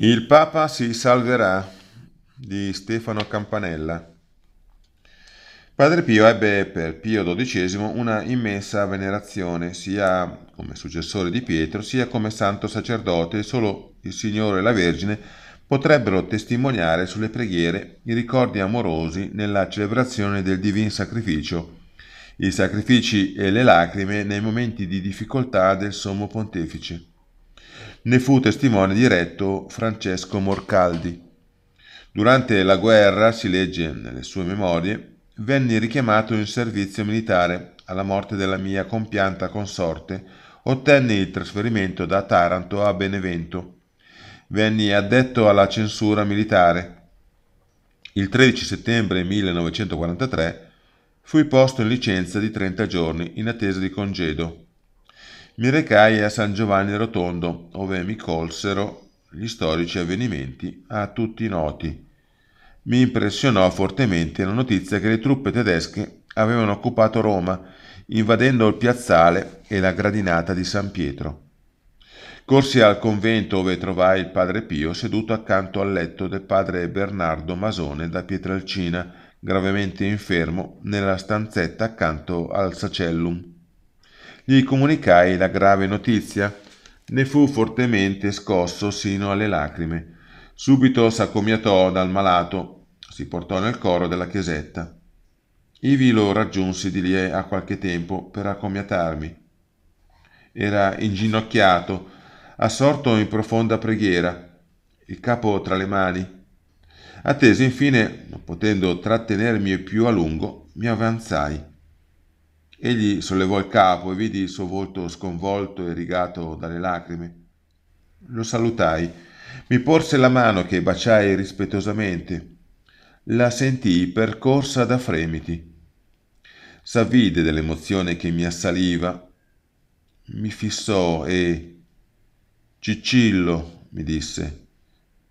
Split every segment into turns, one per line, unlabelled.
Il Papa si salverà di Stefano Campanella. Padre Pio ebbe per Pio XII una immensa venerazione, sia come successore di Pietro, sia come santo sacerdote, e solo il Signore e la Vergine potrebbero testimoniare sulle preghiere i ricordi amorosi nella celebrazione del divin sacrificio, i sacrifici e le lacrime nei momenti di difficoltà del sommo pontefice. Ne fu testimone diretto Francesco Morcaldi. Durante la guerra, si legge nelle sue memorie, venni richiamato in servizio militare. Alla morte della mia compianta consorte, ottenne il trasferimento da Taranto a Benevento. Venni addetto alla censura militare. Il 13 settembre 1943 fui posto in licenza di 30 giorni in attesa di congedo mi recai a San Giovanni Rotondo, ove mi colsero gli storici avvenimenti a tutti noti. Mi impressionò fortemente la notizia che le truppe tedesche avevano occupato Roma, invadendo il piazzale e la gradinata di San Pietro. Corsi al convento dove trovai il padre Pio seduto accanto al letto del padre Bernardo Masone da Pietralcina, gravemente infermo, nella stanzetta accanto al sacellum gli comunicai la grave notizia. Ne fu fortemente scosso sino alle lacrime. Subito s'accomiatò dal malato, si portò nel coro della chiesetta. Ivi lo raggiunsi di lì a qualche tempo per accomiatarmi. Era inginocchiato, assorto in profonda preghiera, il capo tra le mani. Attese infine, non potendo trattenermi più a lungo, mi avanzai Egli sollevò il capo e vidi il suo volto sconvolto e rigato dalle lacrime. Lo salutai. Mi porse la mano che baciai rispettosamente. La sentii percorsa da fremiti. S'avvide dell'emozione che mi assaliva. Mi fissò e... Cicillo, mi disse,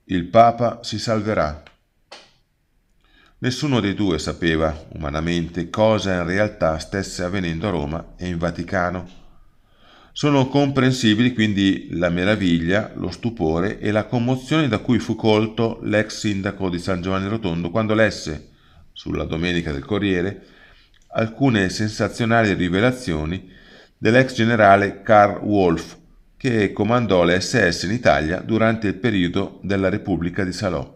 il Papa si salverà. Nessuno dei due sapeva, umanamente, cosa in realtà stesse avvenendo a Roma e in Vaticano. Sono comprensibili quindi la meraviglia, lo stupore e la commozione da cui fu colto l'ex sindaco di San Giovanni Rotondo quando lesse, sulla Domenica del Corriere, alcune sensazionali rivelazioni dell'ex generale Karl Wolf, che comandò le SS in Italia durante il periodo della Repubblica di Salò.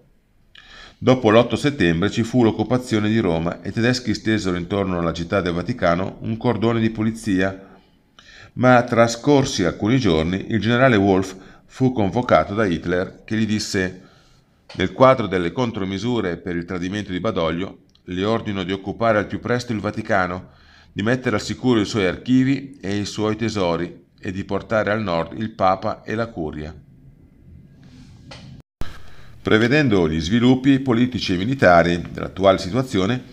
Dopo l'8 settembre ci fu l'occupazione di Roma e i tedeschi stesero intorno alla città del Vaticano un cordone di polizia, ma trascorsi alcuni giorni il generale Wolf fu convocato da Hitler che gli disse nel quadro delle contromisure per il tradimento di Badoglio le ordino di occupare al più presto il Vaticano, di mettere al sicuro i suoi archivi e i suoi tesori e di portare al nord il Papa e la Curia. Prevedendo gli sviluppi politici e militari dell'attuale situazione,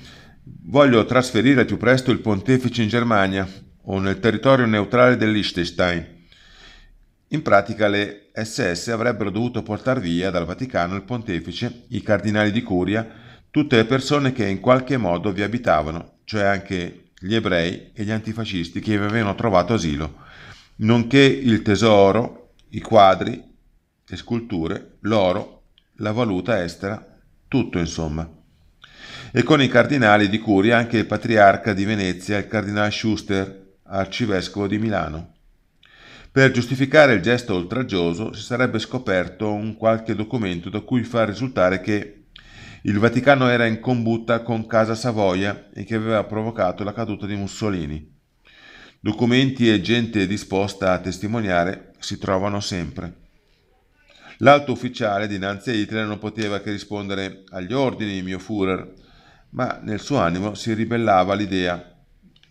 voglio trasferire al più presto il pontefice in Germania o nel territorio neutrale del Liechtenstein. In pratica le SS avrebbero dovuto portare via dal Vaticano il pontefice, i cardinali di curia, tutte le persone che in qualche modo vi abitavano, cioè anche gli ebrei e gli antifascisti che vi avevano trovato asilo, nonché il tesoro, i quadri, le sculture, l'oro la valuta estera, tutto insomma. E con i cardinali di Curia anche il patriarca di Venezia, il cardinale Schuster, arcivescovo di Milano. Per giustificare il gesto oltraggioso si sarebbe scoperto un qualche documento da cui far risultare che il Vaticano era in combutta con Casa Savoia e che aveva provocato la caduta di Mussolini. Documenti e gente disposta a testimoniare si trovano sempre. L'alto ufficiale dinanzi a Hitler non poteva che rispondere agli ordini, mio Führer, ma nel suo animo si ribellava all'idea.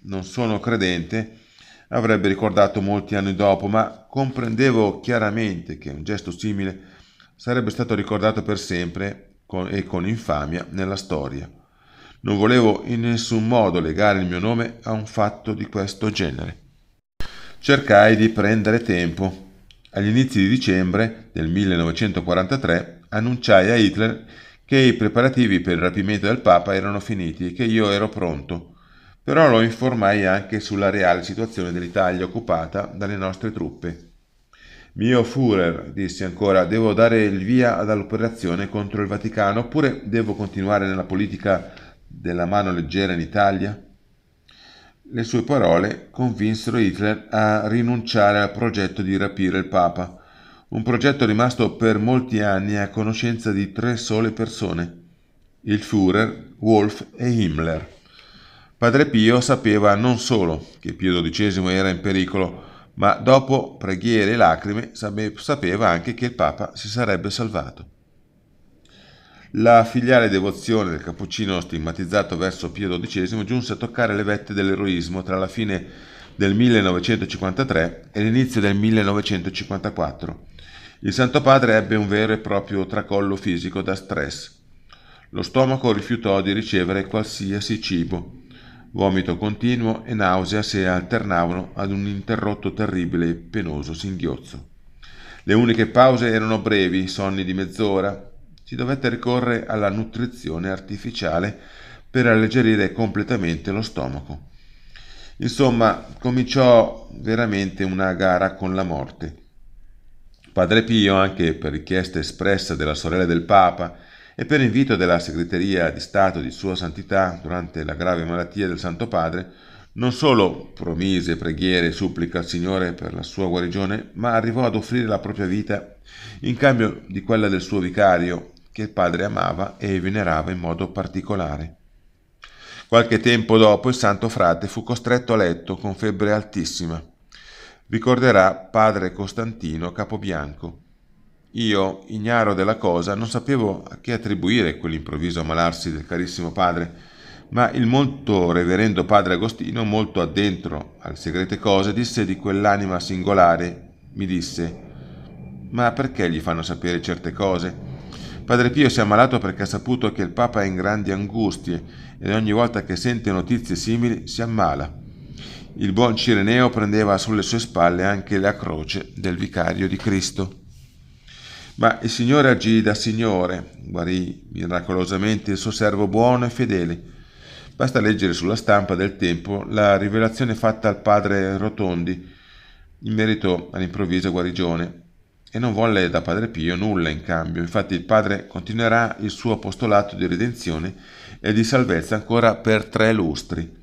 Non sono credente, avrebbe ricordato molti anni dopo, ma comprendevo chiaramente che un gesto simile sarebbe stato ricordato per sempre con, e con infamia nella storia. Non volevo in nessun modo legare il mio nome a un fatto di questo genere. Cercai di prendere tempo agli inizi di dicembre del 1943 annunciai a Hitler che i preparativi per il rapimento del Papa erano finiti e che io ero pronto, però lo informai anche sulla reale situazione dell'Italia occupata dalle nostre truppe. Mio Führer, disse ancora, devo dare il via all'operazione contro il Vaticano oppure devo continuare nella politica della mano leggera in Italia? Le sue parole convinsero Hitler a rinunciare al progetto di rapire il Papa, un progetto rimasto per molti anni a conoscenza di tre sole persone, il Führer, Wolf e Himmler. Padre Pio sapeva non solo che Pio XII era in pericolo, ma dopo preghiere e lacrime sapeva anche che il Papa si sarebbe salvato. La filiale devozione del cappuccino stigmatizzato verso Pio XII giunse a toccare le vette dell'eroismo tra la fine del 1953 e l'inizio del 1954. Il Santo Padre ebbe un vero e proprio tracollo fisico da stress. Lo stomaco rifiutò di ricevere qualsiasi cibo. Vomito continuo e nausea si alternavano ad un interrotto terribile e penoso singhiozzo. Le uniche pause erano brevi, sonni di mezz'ora, si dovette ricorrere alla nutrizione artificiale per alleggerire completamente lo stomaco. Insomma, cominciò veramente una gara con la morte. Padre Pio, anche per richiesta espressa della sorella del Papa e per invito della segreteria di Stato di Sua Santità durante la grave malattia del Santo Padre, non solo promise preghiere e supplica al Signore per la sua guarigione, ma arrivò ad offrire la propria vita in cambio di quella del suo vicario, che il padre amava e venerava in modo particolare. Qualche tempo dopo il santo frate fu costretto a letto con febbre altissima. Ricorderà padre Costantino Capobianco. Io, ignaro della cosa, non sapevo a che attribuire quell'improvviso ammalarsi del carissimo padre, ma il molto reverendo padre Agostino, molto addentro alle segrete cose, disse di quell'anima singolare, mi disse, ma perché gli fanno sapere certe cose? Padre Pio si è ammalato perché ha saputo che il Papa è in grandi angustie e ogni volta che sente notizie simili si ammala. Il buon Cireneo prendeva sulle sue spalle anche la croce del vicario di Cristo. Ma il Signore agì da Signore, guarì miracolosamente il suo servo buono e fedele. Basta leggere sulla stampa del tempo la rivelazione fatta al padre Rotondi in merito all'improvvisa guarigione e non volle da Padre Pio nulla in cambio. Infatti il padre continuerà il suo apostolato di redenzione e di salvezza ancora per tre lustri.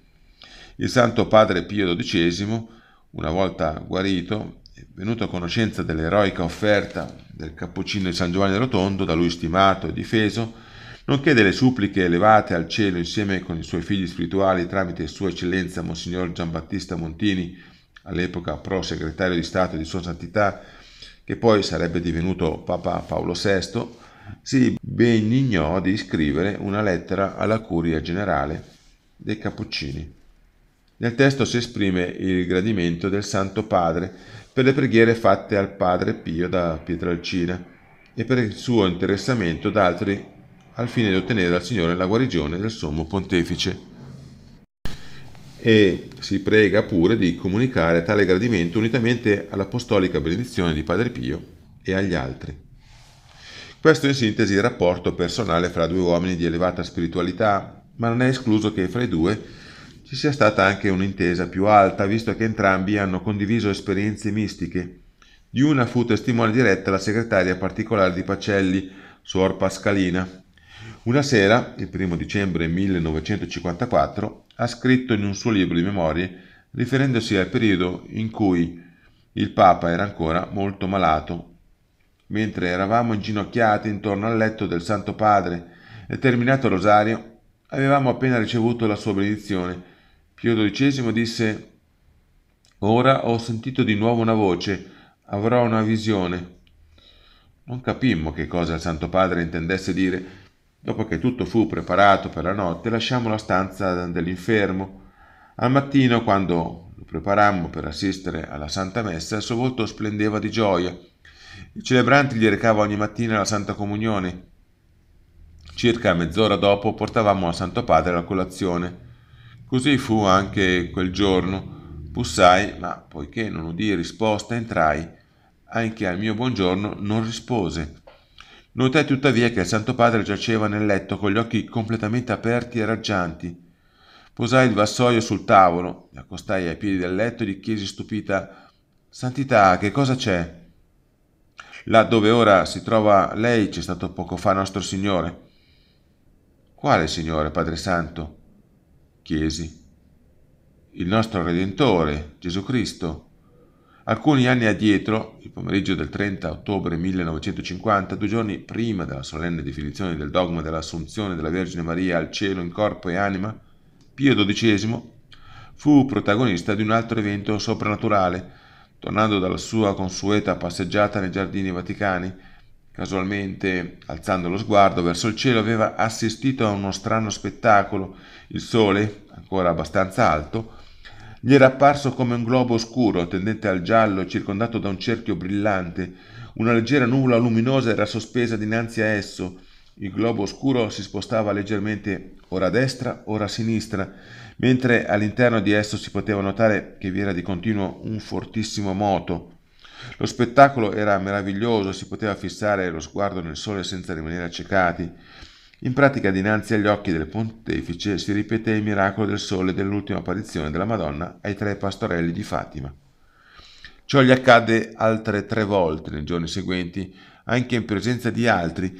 Il Santo Padre Pio XII, una volta guarito, venuto a conoscenza dell'eroica offerta del cappuccino di San Giovanni Rotondo, da lui stimato e difeso, nonché delle suppliche elevate al cielo insieme con i suoi figli spirituali tramite Sua Eccellenza Monsignor Giambattista Montini, all'epoca pro segretario di Stato di Sua Santità, che poi sarebbe divenuto Papa Paolo VI, si benignò di scrivere una lettera alla curia generale dei Cappuccini. Nel testo si esprime il gradimento del Santo Padre per le preghiere fatte al Padre Pio da Pietralcina e per il suo interessamento da altri al fine di ottenere dal Signore la guarigione del Sommo Pontefice e si prega pure di comunicare tale gradimento unitamente all'apostolica benedizione di Padre Pio e agli altri. Questo in sintesi il rapporto personale fra due uomini di elevata spiritualità, ma non è escluso che fra i due ci sia stata anche un'intesa più alta, visto che entrambi hanno condiviso esperienze mistiche. Di una fu testimone diretta la segretaria particolare di Pacelli, Suor Pascalina. Una sera, il primo dicembre 1954, ha scritto in un suo libro di memorie riferendosi al periodo in cui il Papa era ancora molto malato. Mentre eravamo inginocchiati intorno al letto del Santo Padre e terminato il rosario, avevamo appena ricevuto la sua benedizione. Pio XII disse Ora ho sentito di nuovo una voce, avrò una visione. Non capimmo che cosa il Santo Padre intendesse dire, Dopo che tutto fu preparato per la notte, lasciammo la stanza dell'infermo. Al mattino, quando lo preparammo per assistere alla Santa Messa, il suo volto splendeva di gioia. Il celebrante gli recava ogni mattina la Santa Comunione. Circa mezz'ora dopo portavamo al Santo Padre la colazione. Così fu anche quel giorno. Bussai, ma poiché non udì risposta, entrai. Anche al mio buongiorno non rispose. Notai tuttavia che il Santo Padre giaceva nel letto con gli occhi completamente aperti e raggianti. Posai il vassoio sul tavolo, mi accostai ai piedi del letto e gli chiesi stupita Santità, che cosa c'è? Là dove ora si trova lei c'è stato poco fa nostro Signore. Quale Signore, Padre Santo? chiesi. Il nostro Redentore, Gesù Cristo. Alcuni anni addietro, il pomeriggio del 30 ottobre 1950, due giorni prima della solenne definizione del dogma dell'assunzione della Vergine Maria al cielo in corpo e anima, Pio XII fu protagonista di un altro evento soprannaturale, tornando dalla sua consueta passeggiata nei giardini vaticani, Casualmente, alzando lo sguardo verso il cielo, aveva assistito a uno strano spettacolo. Il sole, ancora abbastanza alto, gli era apparso come un globo oscuro, tendente al giallo, circondato da un cerchio brillante. Una leggera nuvola luminosa era sospesa dinanzi a esso. Il globo oscuro si spostava leggermente ora a destra, ora a sinistra, mentre all'interno di esso si poteva notare che vi era di continuo un fortissimo moto. Lo spettacolo era meraviglioso, si poteva fissare lo sguardo nel sole senza rimanere accecati. In pratica, dinanzi agli occhi del pontefice si ripeté il miracolo del sole dell'ultima apparizione della Madonna ai tre pastorelli di Fatima. Ciò gli accadde altre tre volte nei giorni seguenti, anche in presenza di altri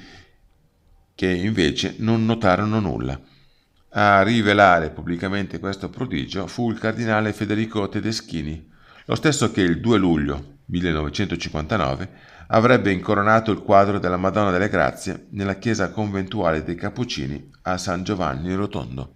che invece non notarono nulla. A rivelare pubblicamente questo prodigio fu il cardinale Federico Tedeschini, lo stesso che il 2 luglio 1959 avrebbe incoronato il quadro della Madonna delle Grazie nella chiesa conventuale dei Cappuccini a San Giovanni Rotondo.